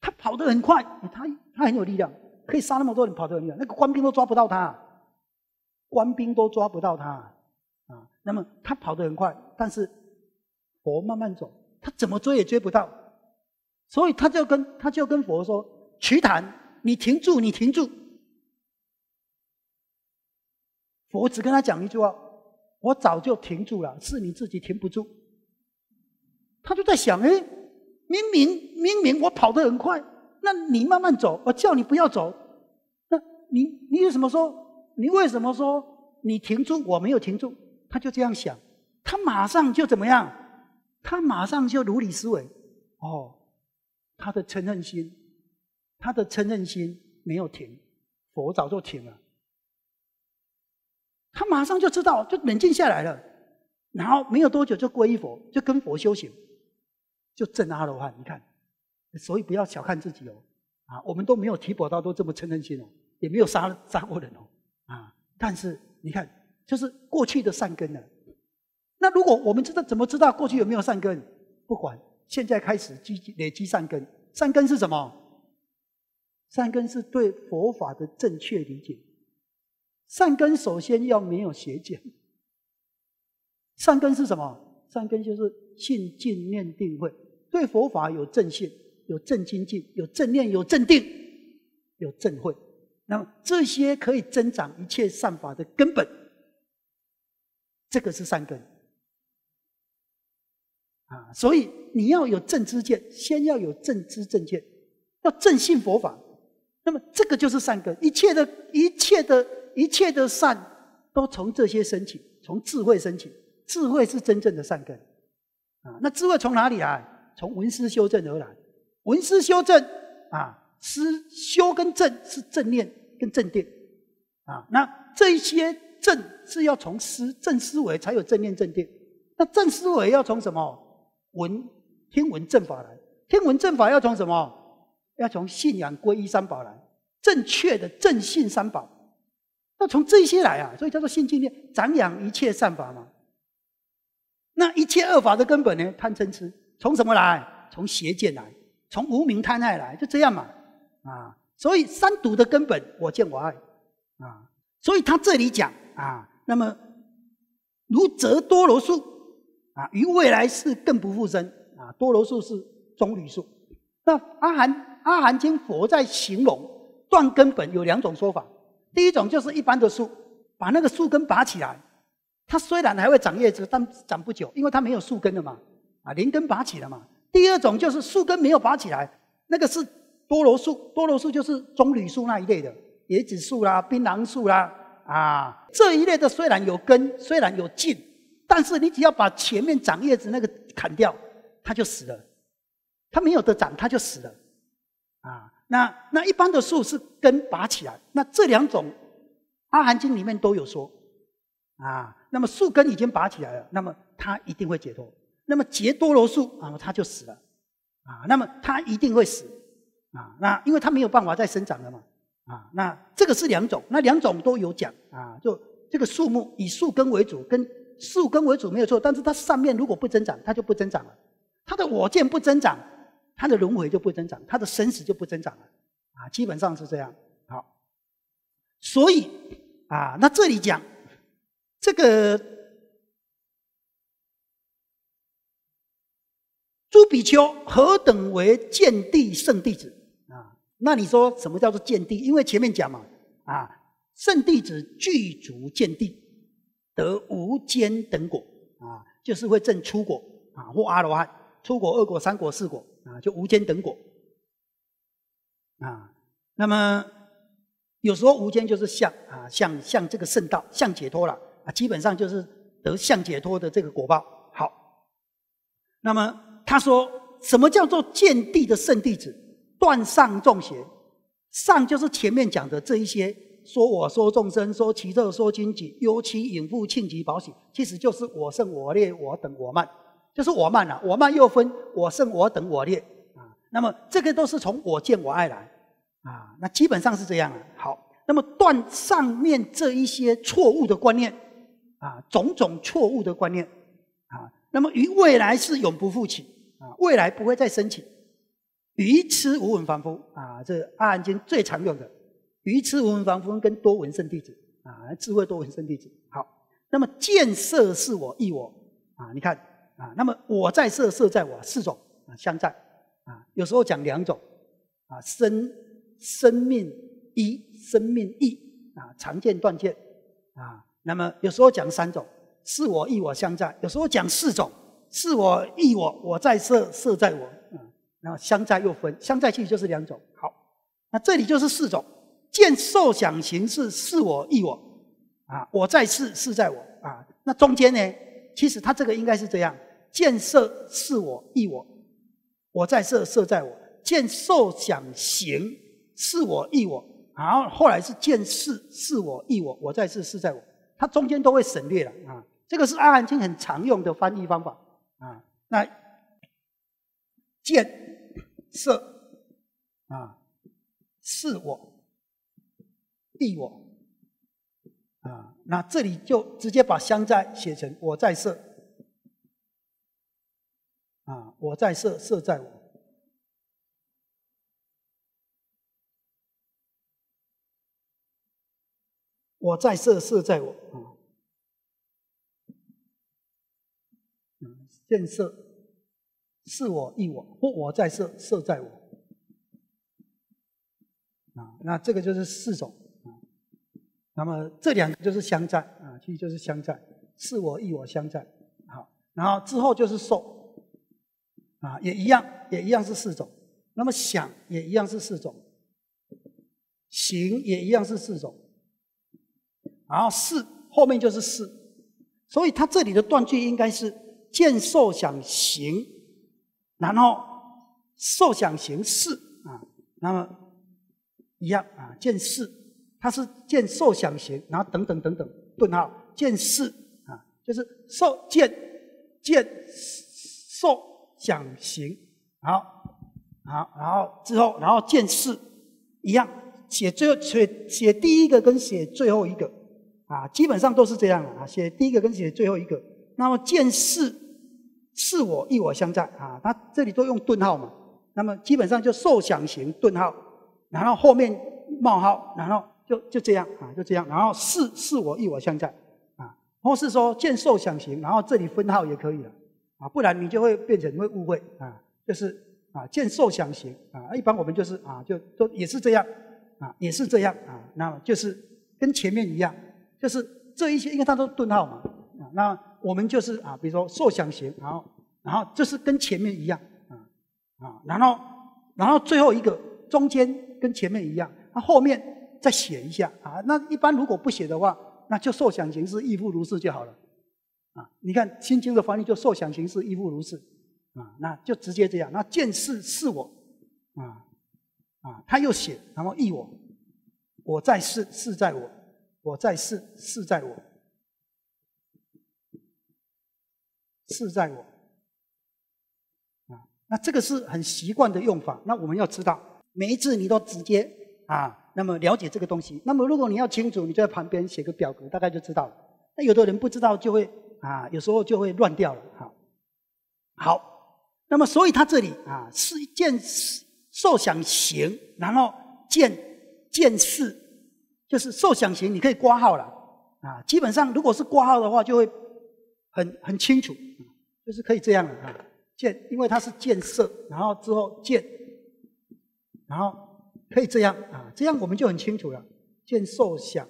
他跑得很快，他他很有力量，可以杀那么多人，跑得远，那个官兵都抓不到他，官兵都抓不到他啊。那么他跑得很快，但是佛慢慢走，他怎么追也追不到。所以他就跟他就跟佛说：“瞿昙，你停住，你停住。”佛只跟他讲一句话。我早就停住了，是你自己停不住。他就在想：哎，明明明明我跑得很快，那你慢慢走，我叫你不要走。那你你为什么说？你为什么说你停住？我没有停住。他就这样想，他马上就怎么样？他马上就如理思维。哦，他的承认心，他的承认心没有停，佛早就停了。他马上就知道，就冷静下来了，然后没有多久就皈依佛，就跟佛修行，就证阿罗汉。你看，所以不要小看自己哦，啊，我们都没有提婆刀都这么嗔恨心哦，也没有杀杀过人哦，啊，但是你看，就是过去的善根呢。那如果我们知道怎么知道过去有没有善根，不管，现在开始积累积善根，善根是什么？善根是对佛法的正确理解。善根首先要没有邪见。善根是什么？善根就是信、净、念、定、慧。对佛法有正信、有正清净、有正念、有正定、有正慧。那么这些可以增长一切善法的根本。这个是善根。啊，所以你要有正知见，先要有正知正见，要正信佛法。那么这个就是善根，一切的一切的。一切的善都从这些升起，从智慧升起，智慧是真正的善根啊。那智慧从哪里来？从文思修正而来。文思修正啊，思修跟正是正念跟正定啊。那这些正是要从思正思维才有正念正定。那正思维要从什么？闻听闻正法来。听闻正法要从什么？要从信仰皈依三宝来，正确的正信三宝。那从这些来啊，所以叫做性经链，长养一切善法嘛。那一切恶法的根本呢？贪嗔痴从什么来？从邪见来，从无名贪爱来，就这样嘛。啊，所以三毒的根本，我见我爱啊。所以他这里讲啊，那么如则多罗树啊，于未来世更不复生啊。多罗树是棕榈树。那阿含阿含经佛在形容断根本有两种说法。第一种就是一般的树，把那个树根拔起来，它虽然还会长叶子，但长不久，因为它没有树根了嘛，啊，连根拔起了嘛。第二种就是树根没有拔起来，那个是多罗树，多罗树就是棕榈树那一类的，椰子树啦、槟榔树啦，啊，这一类的虽然有根，虽然有茎，但是你只要把前面长叶子那个砍掉，它就死了，它没有得长，它就死了，啊。那那一般的树是根拔起来，那这两种《阿含经》里面都有说啊。那么树根已经拔起来了，那么它一定会解脱。那么结多罗树啊，它就死了啊。那么它一定会死啊。那因为它没有办法再生长了嘛啊。那这个是两种，那两种都有讲啊。就这个树木以树根为主，跟树根为主没有错，但是它上面如果不增长，它就不增长了。它的我见不增长。他的轮回就不增长，他的生死就不增长了，啊，基本上是这样。好，所以啊，那这里讲这个，朱比丘何等为见地圣弟子啊？那你说什么叫做见地？因为前面讲嘛，啊，圣弟子具足见地，得无间等果，啊，就是会证出果，啊，或阿罗汉，出果二果三果四果。啊，就无间等果，啊，那么有时候无间就是像啊像像这个圣道像解脱了啊，基本上就是得像解脱的这个果报。好，那么他说什么叫做见地的圣弟子断上众邪？上就是前面讲的这一些说我说众生说其热说经济尤其引富庆级保险，其实就是我胜我劣我等我慢。就是我慢了，我慢又分我胜我等我劣啊。那么这个都是从我见我爱来啊。那基本上是这样啊。好，那么断上面这一些错误的观念啊，种种错误的观念啊。那么于未来是永不复起啊，未来不会再升起。愚痴无闻凡夫啊，这阿含经最常用的。愚痴无闻凡夫跟多闻圣弟子啊，智慧多闻圣弟子。好，那么见色是我意我啊，你看。啊，那么我在色，色在我四种啊相在啊，有时候讲两种啊生生命一生命一啊常见断见啊，那么有时候讲三种是我意我相在，有时候讲四种是我意我我在色，色在我啊，后相在又分相在其实就是两种好，那这里就是四种见受想行识是我意我啊我在舍是在我啊，那中间呢？其实他这个应该是这样：见色是我，意我；我在色，色在我；见受想行是我，意我。然后后来是见事是我，意我；我在事，事在我。他中间都会省略了啊。这个是阿含经很常用的翻译方法啊。那见色啊，是我，亦我。啊，那这里就直接把相在写成我在色，啊，我在色，色在我，我在色，色在我，啊，见色是我亦我，不我在色，色在我，啊，那这个就是四种。那么这两个就是相在啊，其实就是相在，是我与我相在，好，然后之后就是受，啊也一样，也一样是四种，那么想也一样是四种，行也一样是四种，然后是后面就是是，所以它这里的断句应该是见受想行，然后受想行是啊，那么一样啊，见是它是见受想行，然后等等等等顿号，见事啊，就是受见见受想行，好，好，然后之后然后见事一样，写最后写写第一个跟写最后一个啊，基本上都是这样了，啊，写第一个跟写最后一个。那么见事是我一我相在啊，它这里都用顿号嘛，那么基本上就受想行顿号，然后后面冒号，然后。就就这样啊，就这样，然后是是我与我相在，啊，或是说见受想行，然后这里分号也可以了，啊，不然你就会变成会误会啊，就是啊见受想行啊，一般我们就是啊就都也是这样啊，也是这样啊，那就是跟前面一样，就是这一些，应该它都是顿号嘛，啊，那我们就是啊，比如说受想行，然后然后就是跟前面一样，啊啊，然后然后最后一个中间跟前面一样，那后面。再写一下啊，那一般如果不写的话，那就受想行识亦复如是就好了，啊，你看心经的翻译就受想行识亦复如是，啊，那就直接这样，那见是是我，啊啊，他又写然后意我，我在是是在我，我在是是在我，是在我，啊，那这个是很习惯的用法，那我们要知道每一次你都直接啊。那么了解这个东西，那么如果你要清楚，你就在旁边写个表格，大概就知道了。那有的人不知道，就会啊，有时候就会乱掉了。好，好，那么所以他这里啊，是见受想行，然后见见事，就是受想行，你可以挂号了啊。基本上，如果是挂号的话，就会很很清楚，就是可以这样了啊。见，因为它是见色，然后之后见，然后。可以这样啊，这样我们就很清楚了。见受想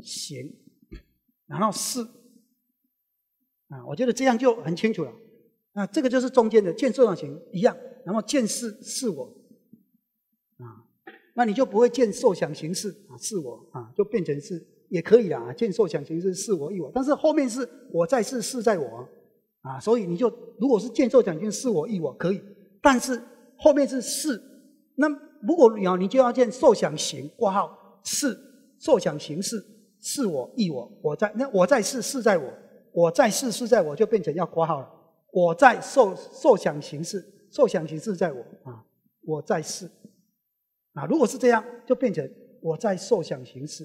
行，然后是啊，我觉得这样就很清楚了。那这个就是中间的见受想行一样，然后见是是我啊，那你就不会见受想行是啊是我啊，就变成是也可以啊。见受想行是是我一我，但是后面是我在是是在我啊，所以你就如果是见受想行是我一我可以，但是后面是是那。如果你要，你就要见受想行挂号是受想行是是我意我我在那我在是是在我我在是是在我就变成要挂号了我在受受想行事受想行事在我啊我在是啊如果是这样就变成我在受想行事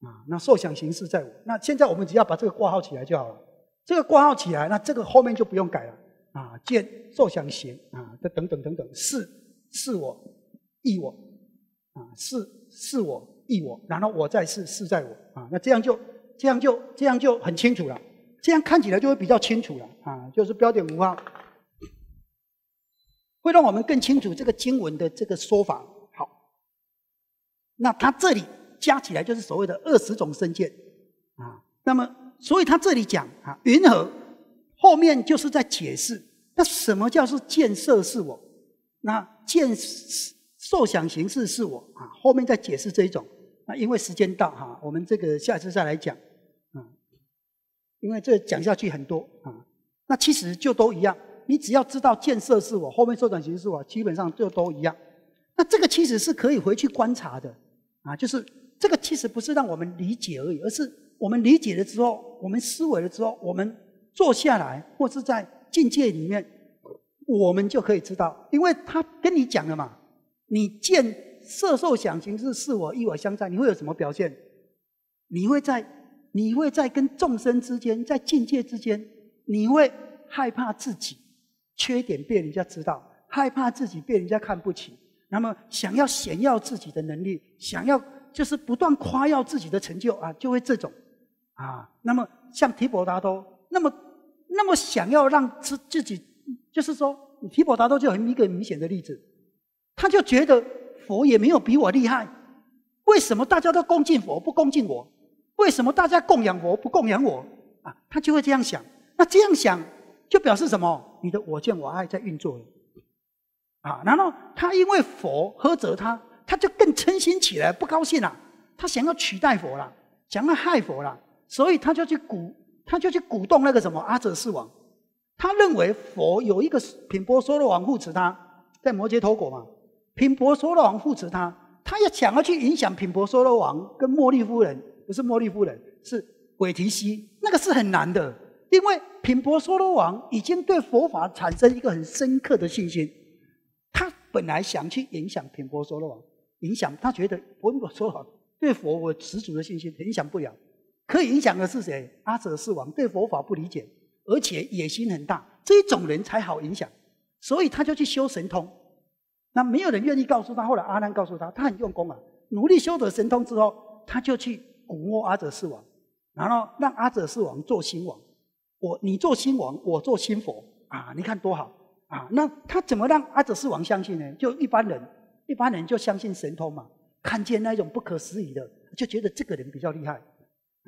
啊那受想行事在我那现在我们只要把这个挂号起来就好了这个挂号起来那这个后面就不用改了。啊，见坐相行啊，这等等等等，是是我，亦我啊，是是我，亦我，然后我在是，是在我啊，那这样就这样就这样就很清楚了，这样看起来就会比较清楚了啊，就是标点符号会让我们更清楚这个经文的这个说法。好，那他这里加起来就是所谓的二十种身见啊，那么所以他这里讲啊，云何后面就是在解释。那什么叫做见色是我？那见受想行识是我啊？后面再解释这一种。那因为时间到哈，我们这个下次再来讲啊。因为这讲下去很多啊。那其实就都一样，你只要知道见色是我，后面受想行识是我，基本上就都一样。那这个其实是可以回去观察的啊。就是这个其实不是让我们理解而已，而是我们理解了之后，我们思维了之后，我们坐下来或是在。境界里面，我们就可以知道，因为他跟你讲了嘛，你见色、受、想、行、识，是我意我相在，你会有什么表现？你会在，你会在跟众生之间，在境界之间，你会害怕自己缺点被人家知道，害怕自己被人家看不起，那么想要炫耀自己的能力，想要就是不断夸耀自己的成就啊，就会这种啊。那么像提婆达多，那么。那么想要让自自己，就是说，提婆达多就很一个明显的例子，他就觉得佛也没有比我厉害，为什么大家都恭敬佛不恭敬我？为什么大家供养佛不供养我？啊，他就会这样想。那这样想就表示什么？你的我见我爱在运作了，啊，然后他因为佛呵责他，他就更嗔心起来，不高兴了，他想要取代佛了，想要害佛了，所以他就去鼓。他就去鼓动那个什么阿哲世王，他认为佛有一个品婆娑罗王护持他，在摩羯陀国嘛。品婆娑罗王护持他，他要想要去影响品婆娑罗王跟茉莉夫人，不是茉莉夫人，是韦提希，那个是很难的。因为品婆娑罗王已经对佛法产生一个很深刻的信心，他本来想去影响品婆娑罗王，影响他觉得品博娑罗对佛我十足的信心，影响不了。可以影响的是谁？阿哲世王对佛法不理解，而且野心很大，这种人才好影响。所以他就去修神通，那没有人愿意告诉他。后来阿难告诉他，他很用功啊，努力修得神通之后，他就去蛊惑阿哲世王，然后让阿哲世王做新王。我你做新王，我做新佛啊，你看多好啊！那他怎么让阿哲世王相信呢？就一般人，一般人就相信神通嘛，看见那种不可思议的，就觉得这个人比较厉害。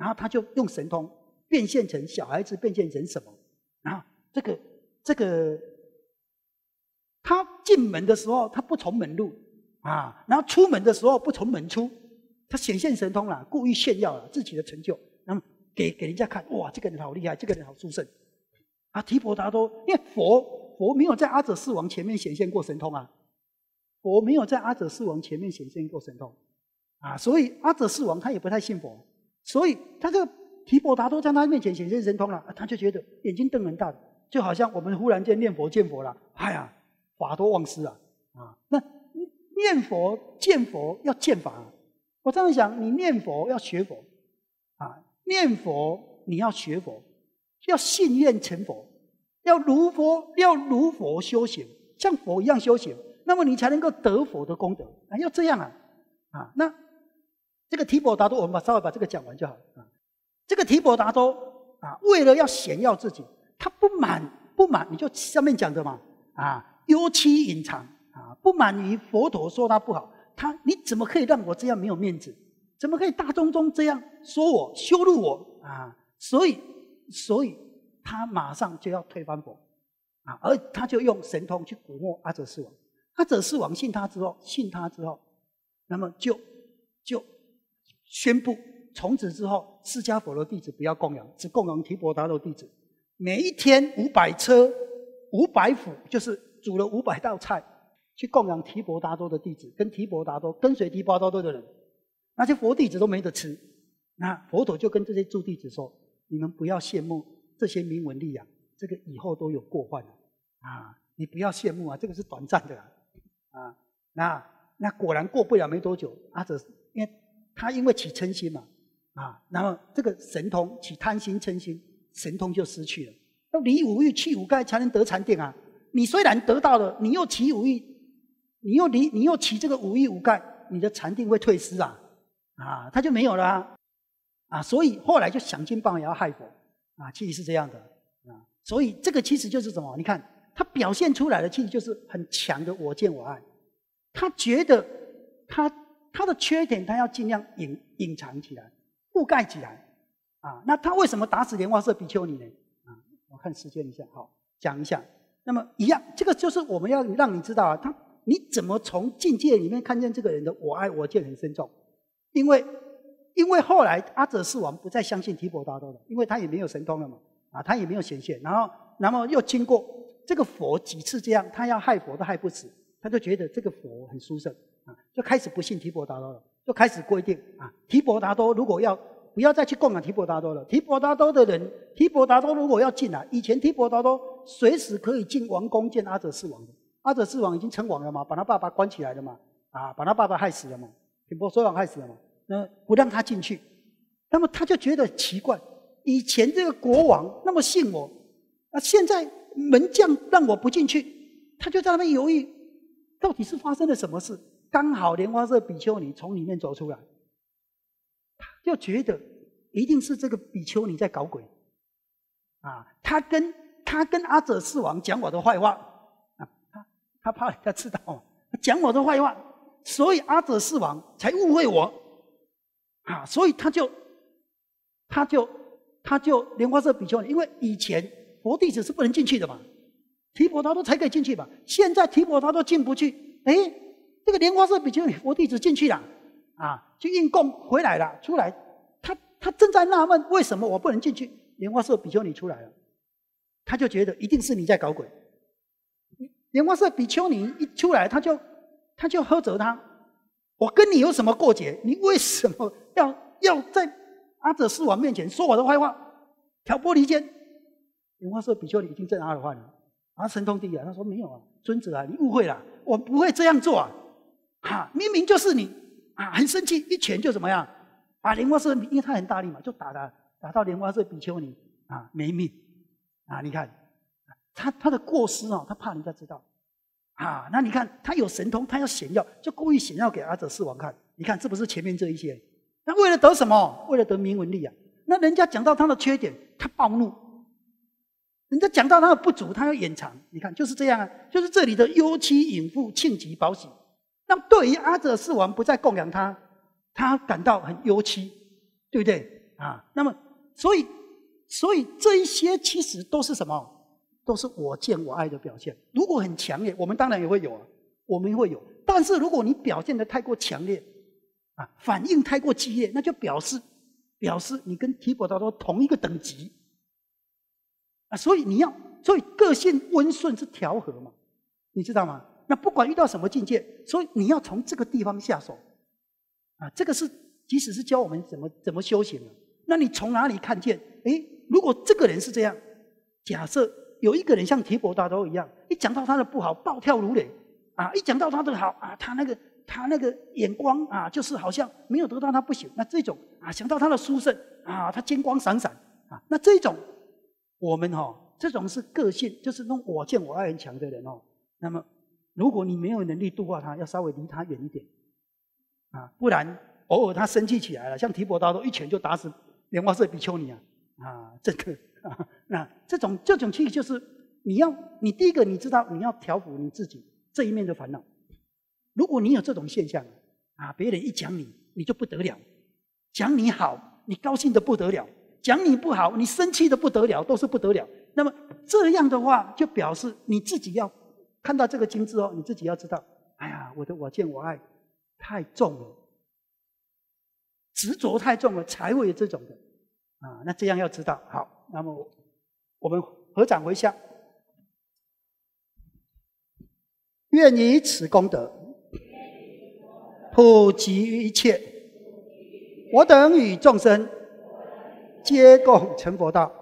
然后他就用神通变现成小孩子，变现成什么？然后这个这个他进门的时候，他不从门入啊，然后出门的时候不从门出，他显现神通了，故意炫耀了自己的成就，那么给给人家看，哇，这个人好厉害，这个人好殊胜啊！提婆达多，因为佛佛没有在阿者世王前面显现过神通啊，佛没有在阿者世王前面显现过神通啊，所以阿者世王他也不太信佛。所以，他这个提婆达多在他面前显现神通了，他就觉得眼睛瞪很大就好像我们忽然间念佛见佛了，哎呀，法多忘失啊，啊，那念佛见佛要见法，我这样想，你念佛要学佛，啊，念佛你要学佛，要信愿成佛，要如佛要如佛修行，像佛一样修行，那么你才能够得佛的功德啊，要这样啊，啊，那。这个提婆达多，我们把稍微把这个讲完就好啊。这个提婆达多啊，为了要炫耀自己，他不满不满，你就上面讲的嘛啊，忧戚隐藏啊，不满于佛陀说他不好，他你怎么可以让我这样没有面子？怎么可以大中中这样说我羞辱我啊？所以，所以他马上就要推翻佛啊，而他就用神通去蛊惑阿哲士王，阿哲士王信他之后，信他之后，那么就就。宣布从此之后，释迦佛的弟子不要供养，只供养提婆达多弟子。每一天五百车、五百斧，就是煮了五百道菜，去供养提婆达多的弟子，跟提婆达多跟随提婆达多的人，那些佛弟子都没得吃。那佛陀就跟这些诸弟子说：“你们不要羡慕这些名闻利养，这个以后都有过患的啊！你不要羡慕啊，这个是短暂的啊！”那那果然过不了没多久，阿哲因为。他因为起嗔心嘛，啊，然后这个神通起贪心嗔心，神通就失去了。要离五欲、去五盖才能得禅定啊！你虽然得到了，你又起五欲，你又离，你又起这个五欲五盖，你的禅定会退失啊！啊，他就没有了啊！啊，所以后来就想尽办法要害佛啊！其实是这样的啊！所以这个其实就是什么？你看他表现出来的，其实就是很强的我见我爱。他觉得他。他的缺点，他要尽量隐隐藏起来，覆盖起来，啊，那他为什么打死莲花色比丘尼呢？啊，我看时间一下，好讲一下。那么一样，这个就是我们要让你知道啊，他你怎么从境界里面看见这个人的我爱我见很深重？因为因为后来阿者士王不再相信提婆达多的，因为他也没有神通了嘛，啊，他也没有显现，然后，然后又经过这个佛几次这样，他要害佛都害不死，他就觉得这个佛很殊胜。啊，就开始不信提婆达多了，就开始规定啊，提婆达多如果要不要再去供养提婆达多了？提婆达多的人，提婆达多如果要进来，以前提婆达多随时可以进王宫见阿哲四王的，阿哲四王已经称王了嘛，把他爸爸关起来了嘛？啊，把他爸爸害死了嘛，提婆说谎害死了嘛，那不让他进去，那么他就觉得奇怪，以前这个国王那么信我，那现在门将让我不进去，他就在那边犹豫，到底是发生了什么事？刚好莲花色比丘尼从里面走出来，他就觉得一定是这个比丘尼在搞鬼，啊，他跟他跟阿者四王讲我的坏话，啊，他他怕人家知道，讲我的坏话，所以阿者四王才误会我，啊，所以他就他就他就莲花色比丘尼，因为以前佛弟子是不能进去的嘛，提婆他都才可以进去吧，现在提婆他都进不去，哎。这个莲花色比丘尼，我弟子进去了，啊，去运供回来了，出来，他他正在纳闷，为什么我不能进去？莲花色比丘尼出来了，他就觉得一定是你在搞鬼。莲花色比丘尼一出来，他就他就喝责他：“我跟你有什么过节？你为什么要要在阿者四王面前说我的坏话，挑拨离间？”莲花色比丘尼已经在阿二换了，阿神通地一啊，他说：“没有啊，尊者啊，你误会了，我不会这样做啊。”哈，明明就是你啊！很生气，一拳就怎么样，把莲花色，因为他很大力嘛，就打的打到莲花色比丘尼啊没命啊！你看他他的过失哦，他怕人家知道啊。那你看他有神通，他要显耀，就故意显耀给阿者四王看。你看这不是前面这一些，那为了得什么？为了得名闻利啊！那人家讲到他的缺点，他暴怒；人家讲到他的不足，他要掩藏。你看就是这样啊，就是这里的忧妻隐父、庆极保险。那对于阿哲斯，我们不再供养他，他感到很忧戚，对不对啊？那么，所以，所以这一些其实都是什么？都是我见我爱的表现。如果很强烈，我们当然也会有，我们会有。但是如果你表现的太过强烈，啊，反应太过激烈，那就表示，表示你跟提婆达多同一个等级。啊，所以你要，所以个性温顺是调和嘛，你知道吗？那不管遇到什么境界，所以你要从这个地方下手，啊，这个是即使是教我们怎么怎么修行的。那你从哪里看见？哎，如果这个人是这样，假设有一个人像提婆达多一样，一讲到他的不好，暴跳如雷，啊，一讲到他的好啊，他那个他那个眼光啊，就是好像没有得到他不行。那这种啊，想到他的殊胜啊，他金光闪闪啊，那这种我们哈，这种是个性，就是那种我见我爱人强的人哦。那么。如果你没有能力度化他，要稍微离他远一点，啊，不然偶尔他生气起来了，像提婆达多一拳就打死莲花色比丘尼啊，啊，这个，啊、那这种这种气就是你要你第一个你知道你要调伏你自己这一面的烦恼，如果你有这种现象，啊，别人一讲你你就不得了，讲你好你高兴的不得了，讲你不好你生气的不得了，都是不得了。那么这样的话就表示你自己要。看到这个“金”字哦，你自己要知道，哎呀，我的我见我爱太重了，执着太重了，才会这种的啊。那这样要知道，好，那么我们合掌为笑。愿以此功德普及于一切，我等与众生皆共成佛道。